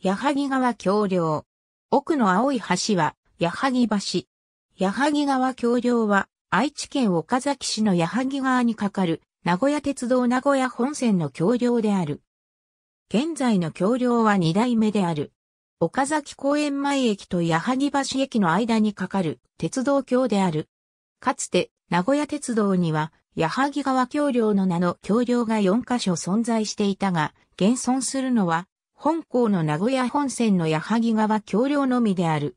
矢作川橋梁。奥の青い橋は、矢作橋。矢作川橋梁は、愛知県岡崎市の矢作川に架かる、名古屋鉄道名古屋本線の橋梁である。現在の橋梁は2代目である。岡崎公園前駅と矢作橋駅の間に架かる鉄道橋である。かつて、名古屋鉄道には、矢作川橋梁の名の橋梁が4カ所存在していたが、現存するのは本校の名古屋本線の矢作川橋梁のみである。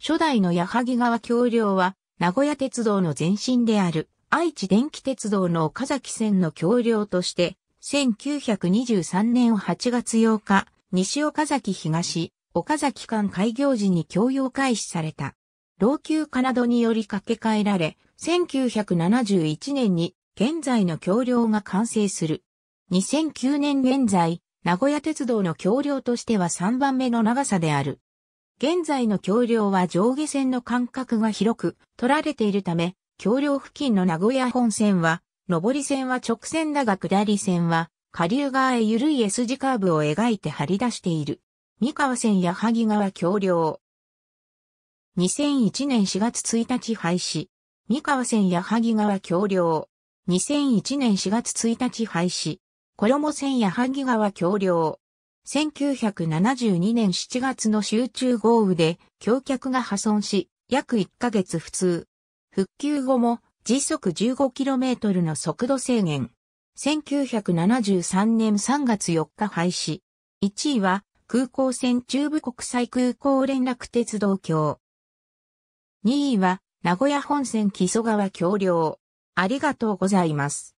初代の矢作川橋梁は、名古屋鉄道の前身である、愛知電気鉄道の岡崎線の橋梁として、1923年8月8日、西岡崎東、岡崎間開業時に供用開始された。老朽化などにより掛け替えられ、1971年に現在の橋梁が完成する。2009年現在、名古屋鉄道の橋梁としては3番目の長さである。現在の橋梁は上下線の間隔が広く取られているため、橋梁付近の名古屋本線は、上り線は直線だが下り線は、下流側へ緩い S 字カーブを描いて張り出している。三河線や萩川橋梁。2001年4月1日廃止。三河線や萩川橋梁。2001年4月1日廃止。衣線矢作川橋梁。1972年7月の集中豪雨で橋脚が破損し、約1ヶ月不通。復旧後も時速 15km の速度制限。1973年3月4日廃止。1位は空港線中部国際空港連絡鉄道橋。2位は名古屋本線木曽川橋梁。ありがとうございます。